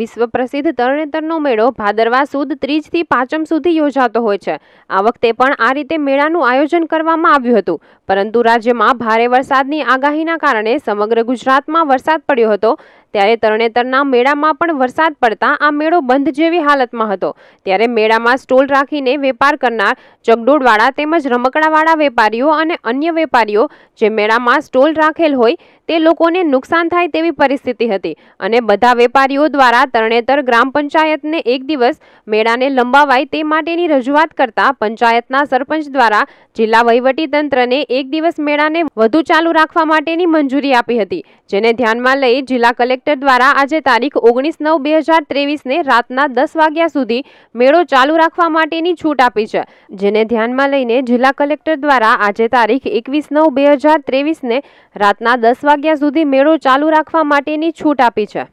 વિશ્વ પ્રસિદ્ધ તરણેતરનો મેળો ભાદરવા સુદ ત્રીજ થી પાંચમ સુધી યોજાતો હોય છે આ વખતે પણ આ રીતે મેળાનું આયોજન કરવામાં આવ્યું હતું પરંતુ રાજ્યમાં ભારે વરસાદની આગાહીના કારણે સમગ્ર ગુજરાતમાં વરસાદ પડ્યો હતો ત્યારે તરણેતરના મેળામાં પણ વરસાદ પડતા આ મેળો બંધ જેવી હાલતમાં હતો ત્યારે મેળામાં સ્ટોલ રાખીને વેપાર કરનાર ચગડોળવાળા તેમજ રમકડાવાળા વેપારીઓ અને અન્ય વેપારીઓ જે મેળામાં સ્ટોલ રાખેલ હોય તે લોકોને નુકસાન થાય તેવી પરિસ્થિતિ હતી અને બધા વેપારીઓ દ્વારા તરણેતર ગ્રામ પંચાયતને એક દિવસ મેળાને લંબાવાય તે માટેની રજૂઆત કરતા પંચાયતના સરપંચ દ્વારા જિલ્લા વહીવટીતંત્રને એક દિવસ મેળાને વધુ ચાલુ રાખવા માટેની મંજૂરી આપી હતી જેને ધ્યાનમાં લઈ જિલ્લા કલેક્ટર કલેક્ટર દ્વારા આજે તારીખ ઓગણીસ નવ બે હજાર ત્રેવીસને રાતના દસ વાગ્યા સુધી મેળો ચાલુ રાખવા માટેની છૂટ આપી છે જેને ધ્યાનમાં લઈને જિલ્લા કલેક્ટર દ્વારા આજે તારીખ એકવીસ નવ બે હજાર ત્રેવીસને રાતના દસ વાગ્યા સુધી મેળો ચાલુ રાખવા માટેની છૂટ આપી છે